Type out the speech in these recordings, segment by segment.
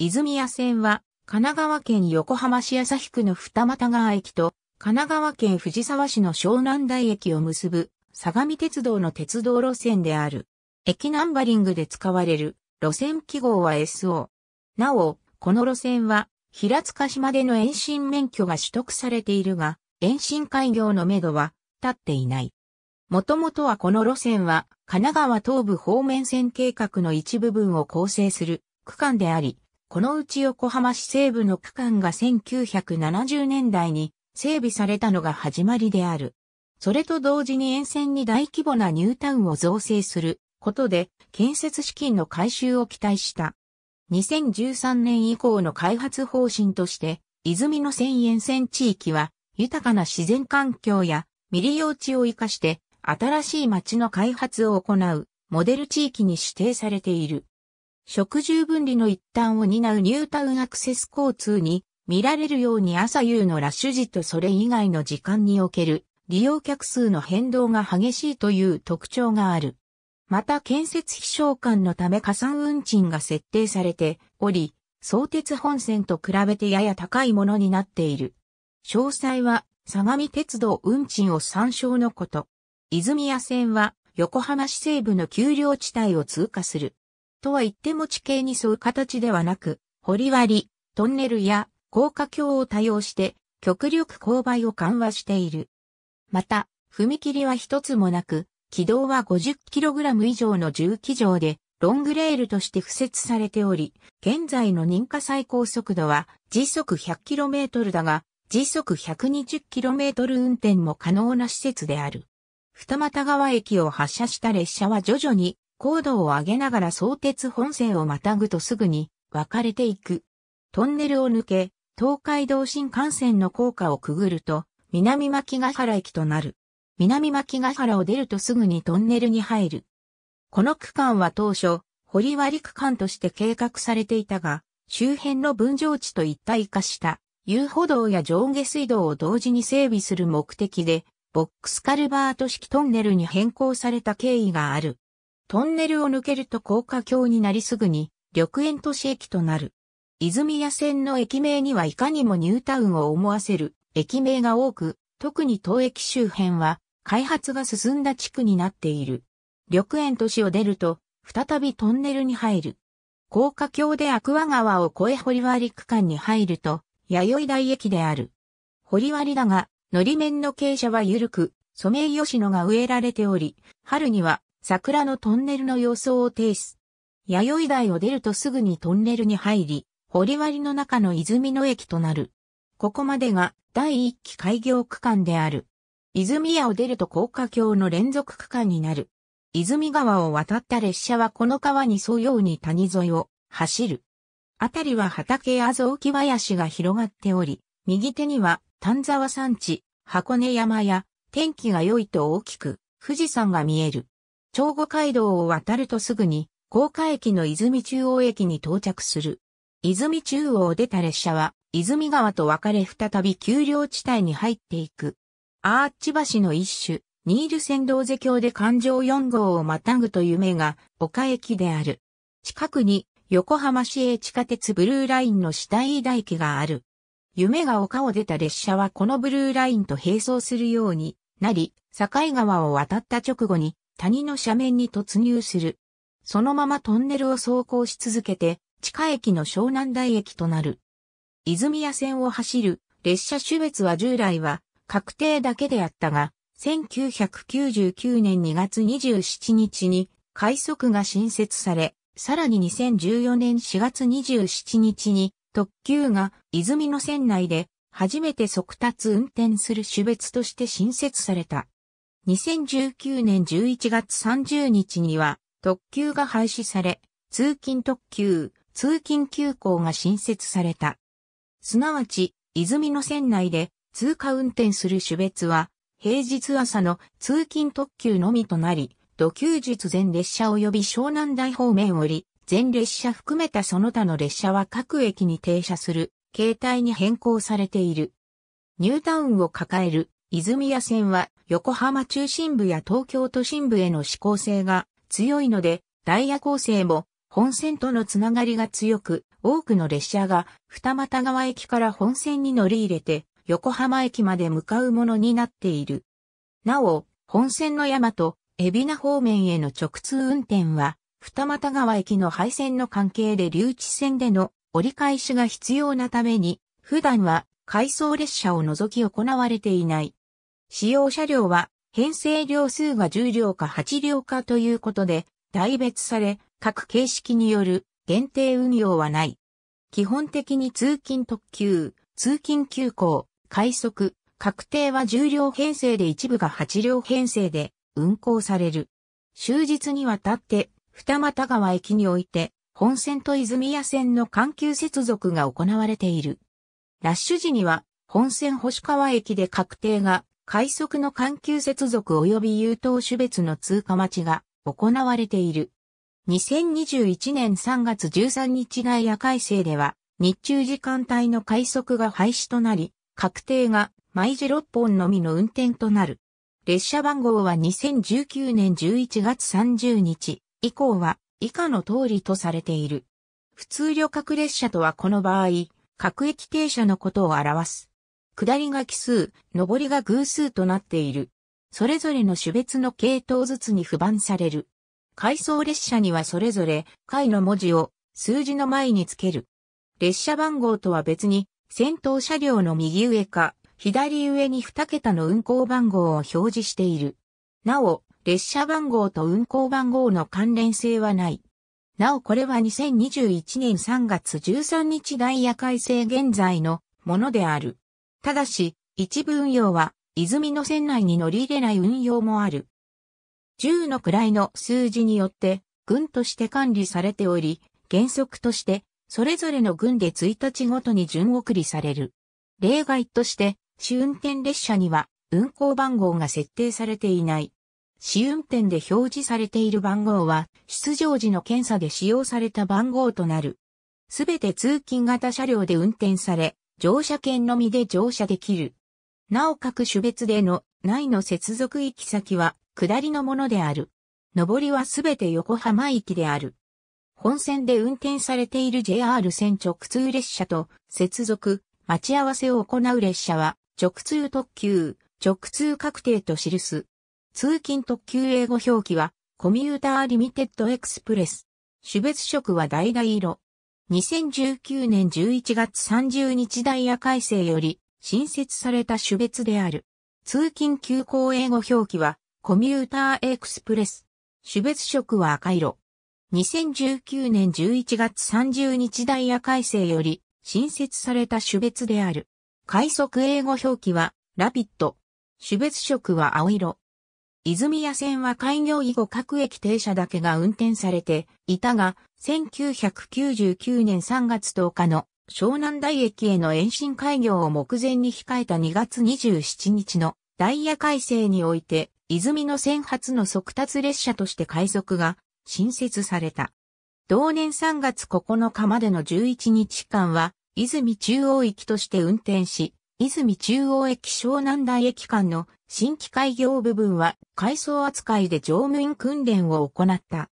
泉谷線は、神奈川県横浜市旭区の二俣川駅と、神奈川県藤沢市の湘南台駅を結ぶ、相模鉄道の鉄道路線である。駅ナンバリングで使われる、路線記号は SO。なお、この路線は、平塚島での延伸免許が取得されているが、延伸開業のめどは、立っていない。もともとはこの路線は、神奈川東部方面線計画の一部分を構成する区間であり、このうち横浜市西部の区間が1970年代に整備されたのが始まりである。それと同時に沿線に大規模なニュータウンを造成することで建設資金の回収を期待した。2013年以降の開発方針として、泉の線沿線地域は豊かな自然環境や未利用地を活かして新しい町の開発を行うモデル地域に指定されている。食住分離の一端を担うニュータウンアクセス交通に見られるように朝夕のラッシュ時とそれ以外の時間における利用客数の変動が激しいという特徴がある。また建設費償還のため加算運賃が設定されており、相鉄本線と比べてやや高いものになっている。詳細は相模鉄道運賃を参照のこと。泉谷線は横浜市西部の丘陵地帯を通過する。とは言っても地形に沿う形ではなく、掘割、トンネルや高架橋を多用して、極力勾配を緩和している。また、踏切は一つもなく、軌道は 50kg 以上の重機場で、ロングレールとして付設されており、現在の認可最高速度は時速 100km だが、時速 120km 運転も可能な施設である。二股川駅を発車した列車は徐々に高度を上げながら相鉄本線をまたぐとすぐに分かれていく。トンネルを抜け、東海道新幹線の高架をくぐると、南牧ヶ原駅となる。南牧ヶ原を出るとすぐにトンネルに入る。この区間は当初、堀割区間として計画されていたが、周辺の分譲地と一体化した遊歩道や上下水道を同時に整備する目的で、ボックスカルバート式トンネルに変更された経緯がある。トンネルを抜けると高架橋になりすぐに、緑園都市駅となる。泉谷線の駅名にはいかにもニュータウンを思わせる駅名が多く、特に当駅周辺は開発が進んだ地区になっている。緑園都市を出ると、再びトンネルに入る。高架橋でアクア川を越え堀割区間に入ると、弥生台駅である。堀割だが、乗り面の傾斜は緩く、ソメイヨシノが植えられており、春には桜のトンネルの様相を呈す。弥生台を出るとすぐにトンネルに入り、掘割の中の泉の駅となる。ここまでが第一期開業区間である。泉屋を出ると高架橋の連続区間になる。泉川を渡った列車はこの川に沿うように谷沿いを走る。あたりは畑や雑木林が広がっており、右手には丹沢山地、箱根山や天気が良いと大きく富士山が見える。長後街道を渡るとすぐに、高架駅の泉中央駅に到着する。泉中央を出た列車は、泉川と別れ再び丘陵地帯に入っていく。アーチ橋の一種、ニール線道瀬橋で環状4号をまたぐという目が、岡駅である。近くに、横浜市営地下鉄ブルーラインの下井大駅がある。夢が丘を出た列車はこのブルーラインと並走するようになり、境川を渡った直後に谷の斜面に突入する。そのままトンネルを走行し続けて、地下駅の湘南台駅となる。泉谷線を走る列車種別は従来は確定だけであったが、1999年2月27日に快速が新設され、さらに2014年4月27日に特急が泉の線内で初めて速達運転する種別として新設された。2019年11月30日には特急が廃止され、通勤特急、通勤急行が新設された。すなわち、泉の線内で通過運転する種別は、平日朝の通勤特急のみとなり、土休日全列車及び湘南台方面折り、全列車含めたその他の列車は各駅に停車する、形態に変更されている。ニュータウンを抱える泉谷線は横浜中心部や東京都心部への指向性が強いので、ダイヤ構成も本線とのつながりが強く、多くの列車が二俣川駅から本線に乗り入れて、横浜駅まで向かうものになっている。なお、本線の山と海老名方面への直通運転は、二俣川駅の廃線の関係で留置線での折り返しが必要なために、普段は回送列車を除き行われていない。使用車両は編成両数が10両か8両かということで、大別され、各形式による限定運用はない。基本的に通勤特急、通勤急行、快速、確定は10両編成で一部が8両編成で運行される。終日にわたって二俣川駅において本線と泉谷線の緩急接続が行われている。ラッシュ時には本線星川駅で確定が快速の緩急接続及び優等種別の通過待ちが行われている。2021年3月13日外夜改正では、日中時間帯の快速が廃止となり、確定が毎時6本のみの運転となる。列車番号は2019年11月30日以降は以下の通りとされている。普通旅客列車とはこの場合、各駅停車のことを表す。下りが奇数、上りが偶数となっている。それぞれの種別の系統ずつに不番される。回送列車にはそれぞれ、回の文字を数字の前につける。列車番号とは別に、先頭車両の右上か、左上に2桁の運行番号を表示している。なお、列車番号と運行番号の関連性はない。なおこれは2021年3月13日ダイヤ改正現在のものである。ただし、一部運用は、泉の線内に乗り入れない運用もある。10の位の数字によって、軍として管理されており、原則として、それぞれの軍で1日ごとに順送りされる。例外として、試運転列車には、運行番号が設定されていない。試運転で表示されている番号は、出場時の検査で使用された番号となる。すべて通勤型車両で運転され、乗車券のみで乗車できる。なお各種別での内の接続行き先は下りのものである。上りはすべて横浜行きである。本線で運転されている JR 線直通列車と接続、待ち合わせを行う列車は直通特急、直通確定と記す。通勤特急英語表記はコミューターリミテッドエクスプレス。種別色は橙色。2019年11月30日ダイヤ改正より新設された種別である。通勤急行英語表記はコミューターエクスプレス。種別色は赤色。2019年11月30日ダイヤ改正より新設された種別である。快速英語表記はラピッド。種別色は青色。泉谷線は開業以後各駅停車だけが運転されていたが、1999年3月10日の湘南台駅への延伸開業を目前に控えた2月27日のダイヤ改正において、泉の線発の速達列車として海賊が新設された。同年3月9日までの11日間は、泉中央駅として運転し、泉中央駅湘南台駅間の新規開業部分は改装扱いで乗務員訓練を行った。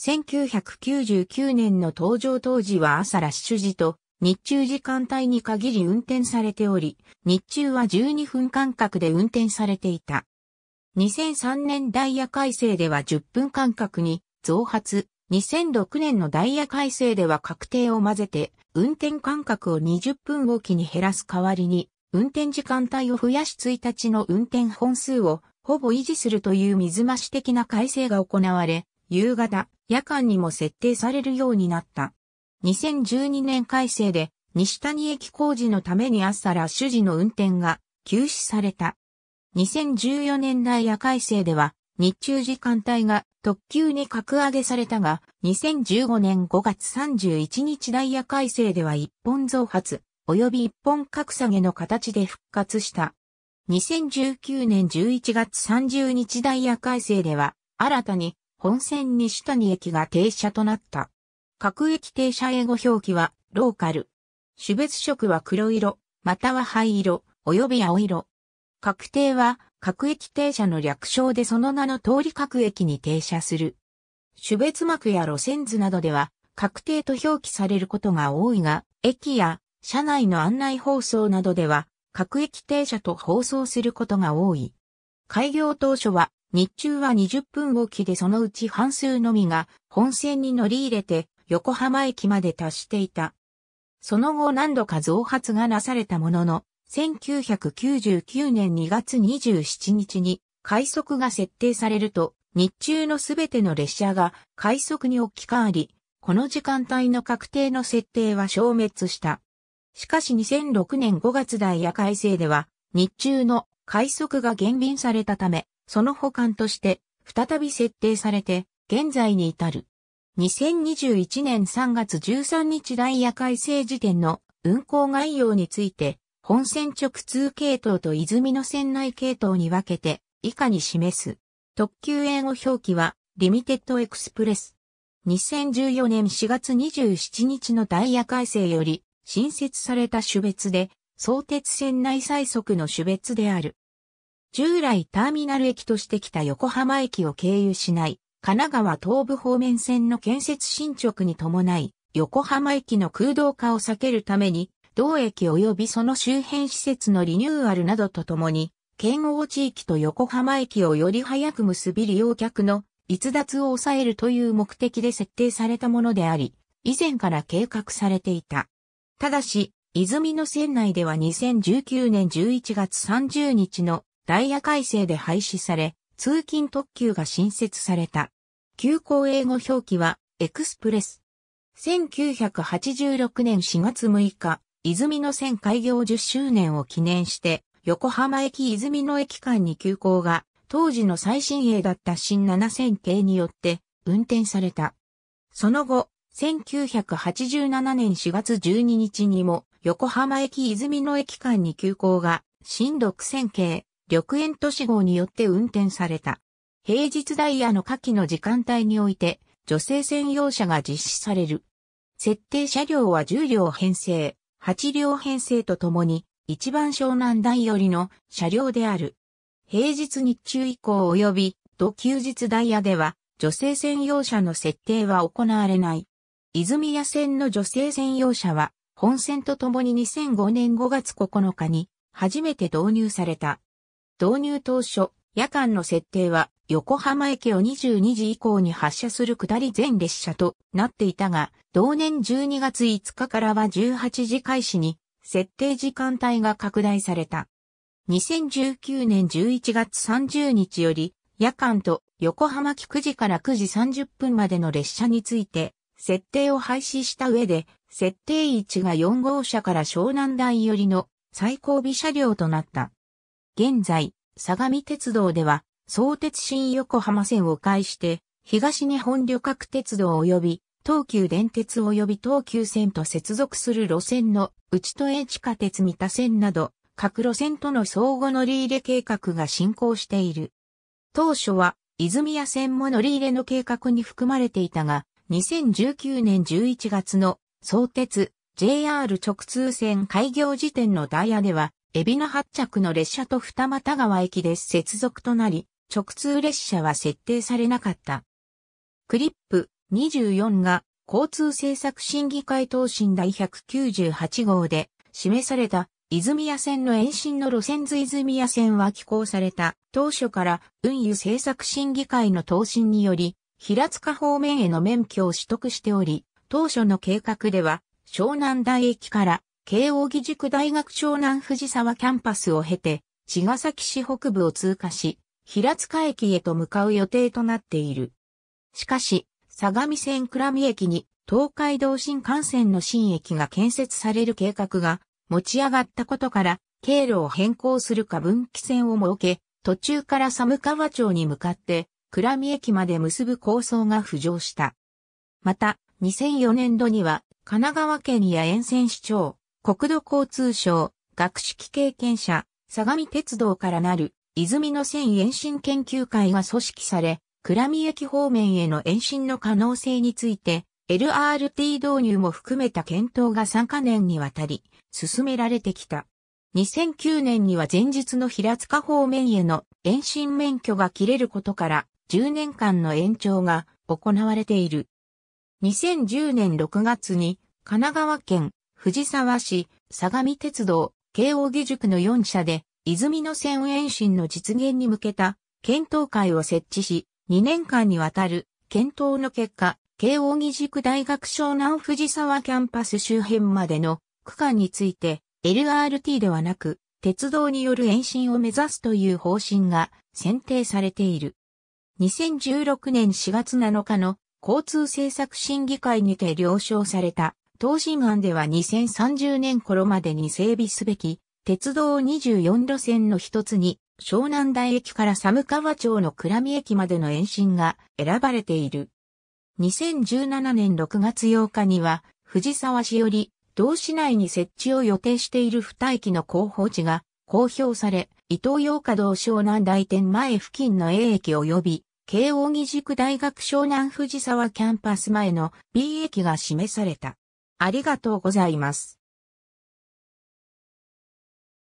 1999年の登場当時は朝ラッシュ時と日中時間帯に限り運転されており、日中は12分間隔で運転されていた。2003年ダイヤ改正では10分間隔に増発、2006年のダイヤ改正では確定を混ぜて運転間隔を20分おきに減らす代わりに運転時間帯を増やし1日の運転本数をほぼ維持するという水増し的な改正が行われ、夕方、夜間にも設定されるようになった。2012年改正で西谷駅工事のために朝ラッシュ時の運転が休止された。2014年ダイヤ改正では日中時間帯が特急に格上げされたが、2015年5月31日ダイヤ改正では一本増発、及び一本格下げの形で復活した。2019年11月30日ダイヤ改正では、新たに本線西谷駅が停車となった。各駅停車英語表記はローカル。種別色は黒色、または灰色、及び青色。確定は各駅停車の略称でその名の通り各駅に停車する。種別幕や路線図などでは確定と表記されることが多いが、駅や車内の案内放送などでは、各駅停車と放送することが多い。開業当初は、日中は20分おきでそのうち半数のみが本線に乗り入れて横浜駅まで達していた。その後何度か増発がなされたものの、1999年2月27日に快速が設定されると、日中のすべての列車が快速に置き換わり、この時間帯の確定の設定は消滅した。しかし2006年5月ダイヤ改正では、日中の快速が減便されたため、その補完として、再び設定されて、現在に至る。2021年3月13日ダイヤ改正時点の運行概要について、本線直通系統と泉の線内系統に分けて、以下に示す。特急英語表記は、リミテッドエクスプレス。2014年4月27日のダイヤ改正より、新設された種別で、相鉄線内最速の種別である。従来ターミナル駅としてきた横浜駅を経由しない、神奈川東部方面線の建設進捗に伴い、横浜駅の空洞化を避けるために、同駅及びその周辺施設のリニューアルなどとともに、県央地域と横浜駅をより早く結び利用客の逸脱を抑えるという目的で設定されたものであり、以前から計画されていた。ただし、泉の船内では2019年11月30日のダイヤ改正で廃止され、通勤特急が新設された。急行英語表記は、エクスプレス。1986年4月6日、泉の線開業10周年を記念して、横浜駅泉の駅間に急行が、当時の最新鋭だった新7000系によって運転された。その後、1987年4月12日にも、横浜駅泉の駅間に急行が、新6000系、緑園都市号によって運転された。平日ダイヤの下記の時間帯において、女性専用車が実施される。設定車両は10両編成、8両編成とともに、一番湘南台よりの車両である。平日日中以降及び、土休日ダイヤでは、女性専用車の設定は行われない。泉谷線の女性専用車は、本線とともに2005年5月9日に初めて導入された。導入当初、夜間の設定は横浜駅を22時以降に発車する下り全列車となっていたが、同年12月5日からは18時開始に設定時間帯が拡大された。2019年11月30日より夜間と横浜9時から9時30分までの列車について設定を廃止した上で、設定位置が4号車から湘南台寄りの最後尾車両となった。現在、相模鉄道では、相鉄新横浜線を介して、東日本旅客鉄道及び東急電鉄及び東急線と接続する路線の内都営地下鉄三田線など、各路線との相互乗り入れ計画が進行している。当初は、泉谷線も乗り入れの計画に含まれていたが、2019年11月の相鉄 JR 直通線開業時点のダイヤでは、海老名発着の列車と二俣川駅で接続となり、直通列車は設定されなかった。クリップ24が交通政策審議会答申第198号で示された泉谷線の延伸の路線図泉谷線は寄稿された当初から運輸政策審議会の答申により平塚方面への免許を取得しており、当初の計画では、湘南大駅から慶応義塾大学湘南藤沢キャンパスを経て、茅ヶ崎市北部を通過し、平塚駅へと向かう予定となっている。しかし、相模線倉見駅に東海道新幹線の新駅が建設される計画が持ち上がったことから、経路を変更するか分岐線を設け、途中から寒川町に向かって倉見駅まで結ぶ構想が浮上した。また、2004年度には、神奈川県や沿線市長、国土交通省、学識経験者、相模鉄道からなる、泉の線延伸研究会が組織され、倉見駅方面への延伸の可能性について、LRT 導入も含めた検討が3カ年にわたり、進められてきた。2009年には前日の平塚方面への延伸免許が切れることから、10年間の延長が行われている。2010年6月に神奈川県藤沢市相模鉄道慶応義塾の4社で泉の線延伸の実現に向けた検討会を設置し、2年間にわたる検討の結果、慶応義塾大学湘南藤沢キャンパス周辺までの区間について LRT ではなく鉄道による延伸を目指すという方針が選定されている。2016年4月7日の交通政策審議会にて了承された、東申案では2030年頃までに整備すべき、鉄道24路線の一つに、湘南台駅から寒川町の倉見駅までの延伸が選ばれている。2017年6月8日には、藤沢市より、同市内に設置を予定している二駅の候補地が公表され、伊東洋華道湘南台店前付近の A 駅及び慶応義塾大学湘南藤沢キャンパス前の B 駅が示された。ありがとうございます。